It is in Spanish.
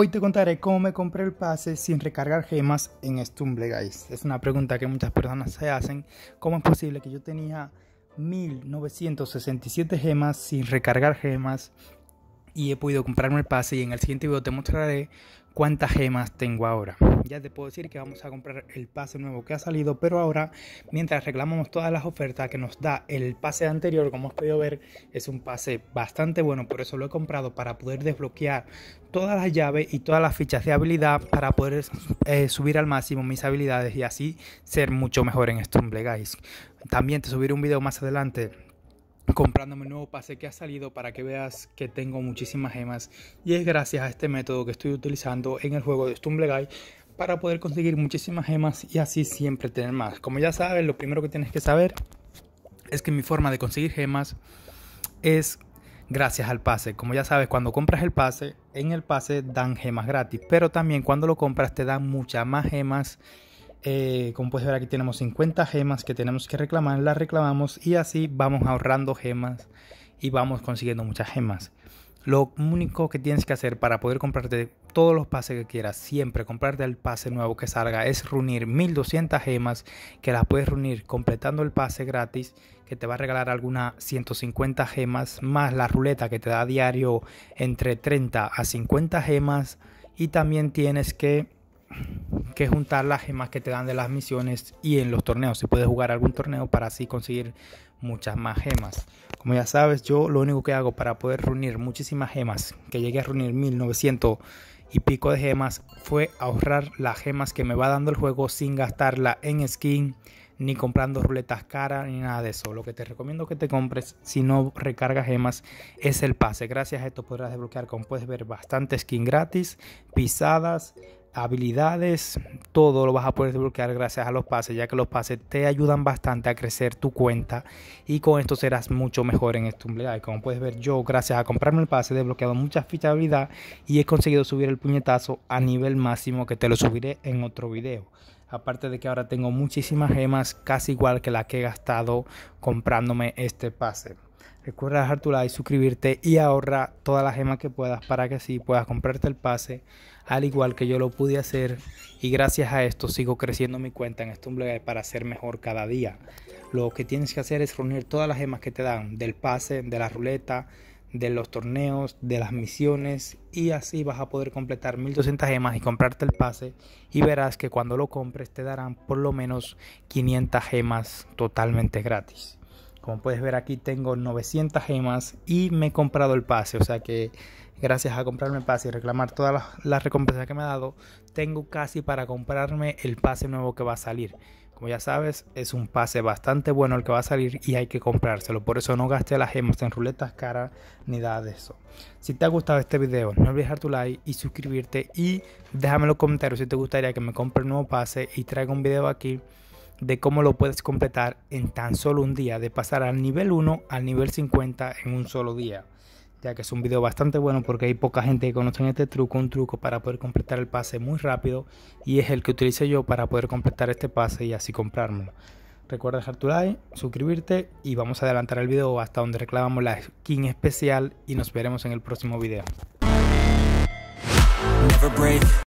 Hoy te contaré cómo me compré el pase sin recargar gemas en Stumble Guys. Es una pregunta que muchas personas se hacen. ¿Cómo es posible que yo tenía 1967 gemas sin recargar gemas y he podido comprarme el pase y en el siguiente video te mostraré cuántas gemas tengo ahora. Ya te puedo decir que vamos a comprar el pase nuevo que ha salido, pero ahora mientras reclamamos todas las ofertas que nos da el pase anterior, como has podido ver, es un pase bastante bueno, por eso lo he comprado para poder desbloquear todas las llaves y todas las fichas de habilidad para poder eh, subir al máximo mis habilidades y así ser mucho mejor en esto, Guys. También te subiré un video más adelante comprándome un nuevo pase que ha salido para que veas que tengo muchísimas gemas y es gracias a este método que estoy utilizando en el juego de Guy para poder conseguir muchísimas gemas y así siempre tener más. Como ya sabes, lo primero que tienes que saber es que mi forma de conseguir gemas es gracias al pase. Como ya sabes, cuando compras el pase, en el pase dan gemas gratis, pero también cuando lo compras te dan muchas más gemas eh, como puedes ver aquí tenemos 50 gemas que tenemos que reclamar, las reclamamos y así vamos ahorrando gemas y vamos consiguiendo muchas gemas. Lo único que tienes que hacer para poder comprarte todos los pases que quieras, siempre comprarte el pase nuevo que salga, es reunir 1200 gemas que las puedes reunir completando el pase gratis que te va a regalar algunas 150 gemas más la ruleta que te da a diario entre 30 a 50 gemas y también tienes que que juntar las gemas que te dan de las misiones y en los torneos. Si puedes jugar algún torneo para así conseguir muchas más gemas. Como ya sabes, yo lo único que hago para poder reunir muchísimas gemas, que llegué a reunir 1900 y pico de gemas, fue ahorrar las gemas que me va dando el juego sin gastarla en skin, ni comprando ruletas caras, ni nada de eso. Lo que te recomiendo que te compres si no recargas gemas es el pase. Gracias a esto podrás desbloquear, como puedes ver, bastante skin gratis, pisadas, habilidades, todo lo vas a poder desbloquear gracias a los pases, ya que los pases te ayudan bastante a crecer tu cuenta y con esto serás mucho mejor en este y Como puedes ver, yo gracias a comprarme el pase he desbloqueado muchas fichas de habilidad y he conseguido subir el puñetazo a nivel máximo que te lo subiré en otro video. Aparte de que ahora tengo muchísimas gemas, casi igual que la que he gastado comprándome este pase. Recuerda dejar tu like, suscribirte y ahorra todas las gemas que puedas para que así puedas comprarte el pase, al igual que yo lo pude hacer. Y gracias a esto sigo creciendo mi cuenta en StumbleGuy para ser mejor cada día. Lo que tienes que hacer es reunir todas las gemas que te dan del pase, de la ruleta, de los torneos, de las misiones y así vas a poder completar 1200 gemas y comprarte el pase y verás que cuando lo compres te darán por lo menos 500 gemas totalmente gratis. Como puedes ver aquí tengo 900 gemas y me he comprado el pase. O sea que gracias a comprarme el pase y reclamar todas las, recompensas que me ha dado, tengo casi para comprarme el pase nuevo que va a salir. Como ya sabes, es un pase bastante bueno el que va a salir y hay que comprárselo. Por eso no gasté las gemas en ruletas caras ni nada de eso. Si te ha gustado este video, no olvides dejar tu like y suscribirte. Y déjame en los comentarios si te gustaría que me compre el nuevo pase y traiga un video aquí de cómo lo puedes completar en tan solo un día, de pasar al nivel 1 al nivel 50 en un solo día, ya que es un video bastante bueno porque hay poca gente que conoce este truco, un truco para poder completar el pase muy rápido y es el que utilice yo para poder completar este pase y así comprármelo. Recuerda dejar tu like, suscribirte y vamos a adelantar el video hasta donde reclamamos la skin especial y nos veremos en el próximo video.